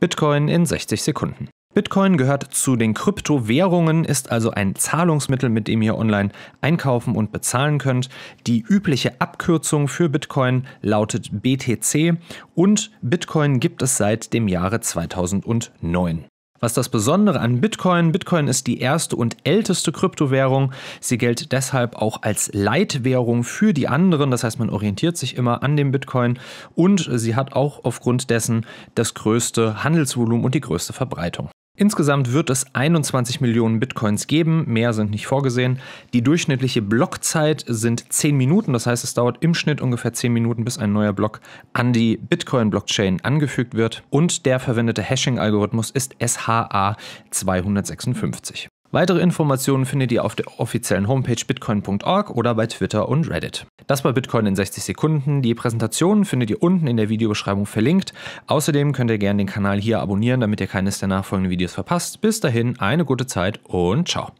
Bitcoin in 60 Sekunden. Bitcoin gehört zu den Kryptowährungen, ist also ein Zahlungsmittel, mit dem ihr online einkaufen und bezahlen könnt. Die übliche Abkürzung für Bitcoin lautet BTC und Bitcoin gibt es seit dem Jahre 2009. Was das Besondere an Bitcoin, Bitcoin ist die erste und älteste Kryptowährung. Sie gilt deshalb auch als Leitwährung für die anderen. Das heißt, man orientiert sich immer an dem Bitcoin und sie hat auch aufgrund dessen das größte Handelsvolumen und die größte Verbreitung. Insgesamt wird es 21 Millionen Bitcoins geben, mehr sind nicht vorgesehen. Die durchschnittliche Blockzeit sind 10 Minuten, das heißt es dauert im Schnitt ungefähr 10 Minuten, bis ein neuer Block an die Bitcoin-Blockchain angefügt wird. Und der verwendete Hashing-Algorithmus ist SHA 256. Weitere Informationen findet ihr auf der offiziellen Homepage bitcoin.org oder bei Twitter und Reddit. Das war Bitcoin in 60 Sekunden. Die Präsentation findet ihr unten in der Videobeschreibung verlinkt. Außerdem könnt ihr gerne den Kanal hier abonnieren, damit ihr keines der nachfolgenden Videos verpasst. Bis dahin eine gute Zeit und ciao.